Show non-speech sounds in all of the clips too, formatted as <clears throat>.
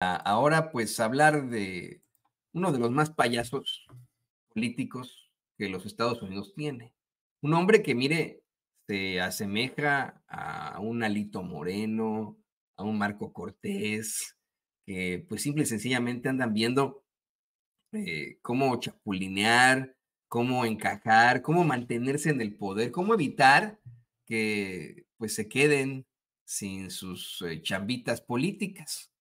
ahora pues hablar de uno de los más payasos políticos que los Estados Unidos tiene. Un hombre que, mire, se asemeja a un Alito Moreno, a un Marco Cortés, que pues simple y sencillamente andan viendo eh, cómo chapulinear, cómo encajar, cómo mantenerse en el poder, cómo evitar que pues se queden sin sus eh, chambitas políticas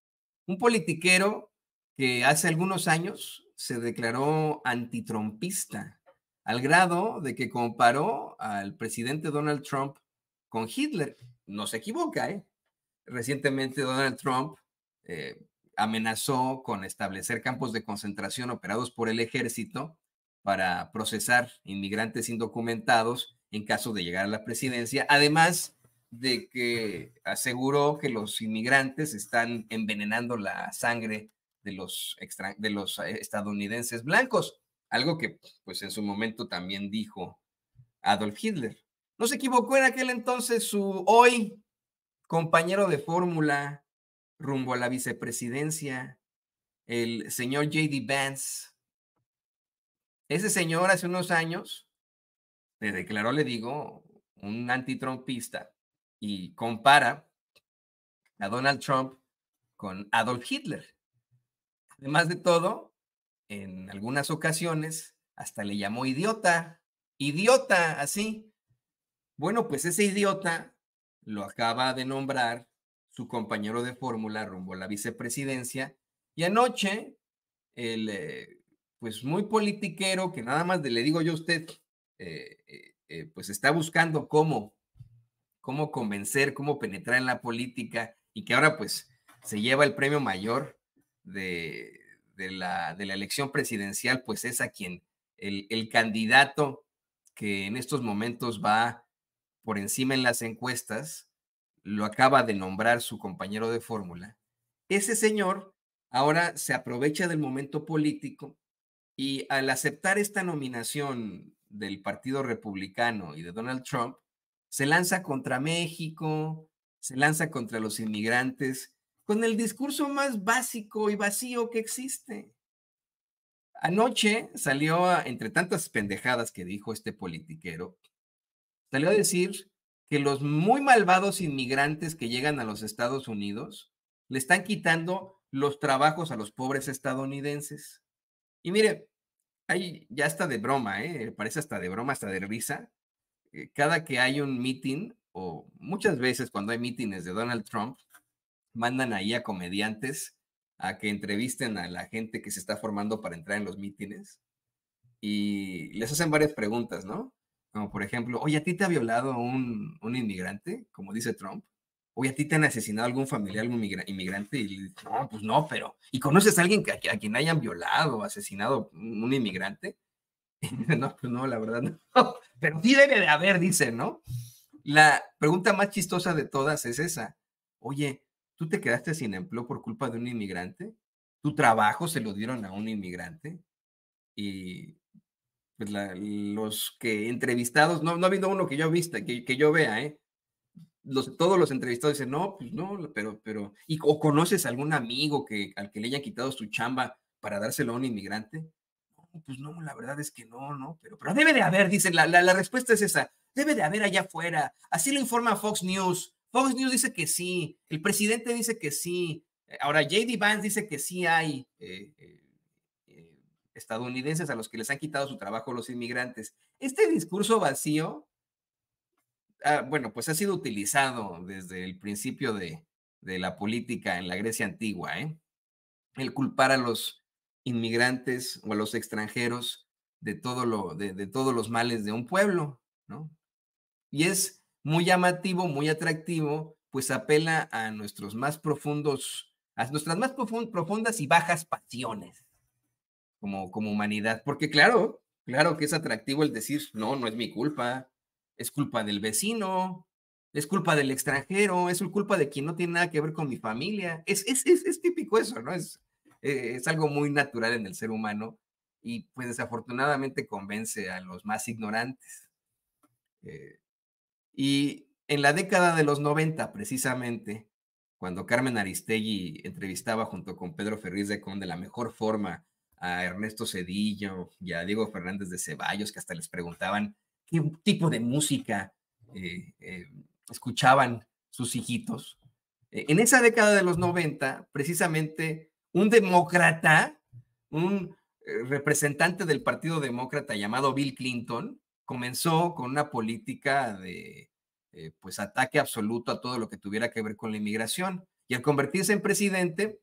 un politiquero que hace algunos años se declaró antitrompista, al grado de que comparó al presidente Donald Trump con Hitler. No se equivoca, ¿eh? Recientemente Donald Trump eh, amenazó con establecer campos de concentración operados por el ejército para procesar inmigrantes indocumentados en caso de llegar a la presidencia. Además, de que aseguró que los inmigrantes están envenenando la sangre de los, de los eh, estadounidenses blancos, algo que pues en su momento también dijo Adolf Hitler. No se equivocó en aquel entonces su hoy compañero de fórmula rumbo a la vicepresidencia, el señor JD Vance. Ese señor hace unos años le declaró, le digo, un antitrumpista y compara a Donald Trump con Adolf Hitler. Además de todo, en algunas ocasiones hasta le llamó idiota, idiota, así. Bueno, pues ese idiota lo acaba de nombrar su compañero de fórmula rumbo a la vicepresidencia y anoche el eh, pues muy politiquero que nada más le digo yo a usted eh, eh, pues está buscando cómo cómo convencer, cómo penetrar en la política y que ahora pues se lleva el premio mayor de, la, elección presidencial, pues es a quien el candidato que en estos momentos va por encima en las encuestas, lo acaba de nombrar su compañero de fórmula, ese señor ahora se aprovecha del momento político y al aceptar esta nominación del Partido Republicano y de Donald Trump, se lanza contra México, se lanza contra los inmigrantes, con el discurso más básico y vacío que existe. Anoche salió, entre tantas pendejadas que dijo este politiquero, salió a decir que los muy malvados inmigrantes que llegan a los Estados Unidos le están quitando los trabajos a los pobres estadounidenses. Y mire, ahí ya está de broma, ¿eh? parece hasta de broma, hasta de risa, eh, cada que hay un meeting, o muchas veces cuando hay mítines de Donald Trump, mandan ahí a comediantes a que entrevisten a la gente que se está formando para entrar en los mítines y les hacen varias preguntas, ¿no? Como por ejemplo, oye, ¿a ti te ha violado un, inmigrante? Como dice Trump. Oye, ¿a ti te han asesinado algún familiar, algún inmigrante? Y no, pues no, pero. ¿Y conoces a alguien a, quien hayan violado o asesinado un inmigrante? <laughs> no, pues no, la verdad no. <laughs> Pero sí debe de haber, dice, ¿no? La pregunta más chistosa de todas es esa. Oye, ¿tú te quedaste sin empleo por culpa de un inmigrante? ¿Tu trabajo se lo dieron a un inmigrante? Y pues, los que entrevistados, no, no ha habido uno que yo vista, que, que yo vea, ¿eh? Los, todos los entrevistados dicen, no, pues no, pero, pero, y, o conoces algún amigo que, al que le hayan quitado su chamba para dárselo a un inmigrante pues no, la verdad es que no, ¿no? Pero, pero debe de haber, dice la, respuesta es esa, debe de haber allá afuera. Así lo informa Fox News. Fox News dice que sí, el presidente dice que sí. Eh, ahora, JD Vance dice que sí hay eh, eh, estadounidenses a los que les han quitado su trabajo los inmigrantes. Este discurso vacío, ah, bueno, pues ha sido utilizado desde el principio de, de la política en la Grecia antigua, ¿eh? El culpar a los inmigrantes o a los extranjeros de, todo lo, de, todos los males de un pueblo, ¿no? Y es muy llamativo, muy atractivo, pues apela a nuestros más profundos, a nuestras más profundas y bajas pasiones como, como humanidad, porque claro, claro que es atractivo el decir, no, no es mi culpa, es culpa del vecino, es culpa del extranjero, es culpa de quien no tiene nada que ver con mi familia, es, es, es, es típico eso, ¿no? Es, eh, es algo muy natural en el ser humano y pues desafortunadamente convence a los más ignorantes. Eh, y en la década de los 90, precisamente, cuando Carmen Aristegui entrevistaba junto con Pedro Ferriz de Conde de la mejor forma a Ernesto Cedillo y a Diego Fernández de Ceballos, que hasta les preguntaban qué tipo de música eh, escuchaban sus hijitos. En esa década de los 90, precisamente un demócrata, un eh, representante del Partido Demócrata llamado Bill Clinton, comenzó con una política de eh, pues ataque absoluto a todo lo que tuviera que ver con la inmigración. Y al convertirse en presidente,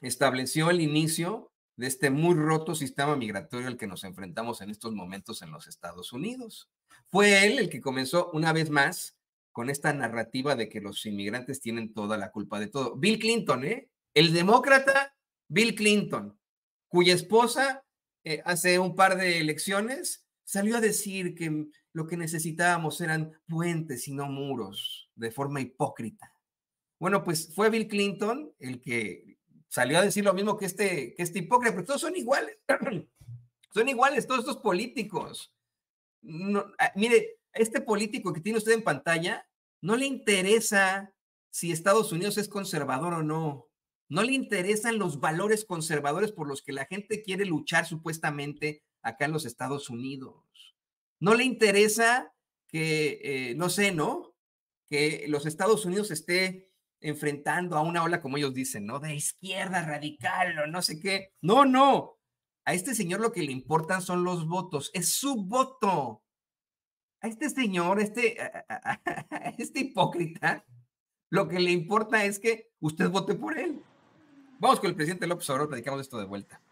estableció el inicio de este muy roto sistema migratorio al que nos enfrentamos en estos momentos en los Estados Unidos. Fue él el que comenzó una vez más con esta narrativa de que los inmigrantes tienen toda la culpa de todo. Bill Clinton, ¿eh? El demócrata Bill Clinton, cuya esposa eh, hace un par de elecciones salió a decir que lo que necesitábamos eran puentes y no muros, de forma hipócrita. Bueno, pues fue Bill Clinton el que salió a decir lo mismo que este, que este hipócrita, pero todos son iguales, <clears throat> son iguales todos estos políticos. Ah, mire, este político que tiene usted en pantalla no le interesa si Estados Unidos es conservador o no. No le interesan los valores conservadores por los que la gente quiere luchar supuestamente acá en los Estados Unidos. No le interesa que, eh, no sé, ¿no? Que los Estados Unidos esté enfrentando a una ola, como ellos dicen, ¿no? De izquierda radical o no sé qué. No, no. A este señor lo que le importan son los votos. Es su voto. A este señor, este, <laughs> este hipócrita, lo que le importa es que usted vote por él. Vamos con el presidente López Obrador, platicamos esto de vuelta.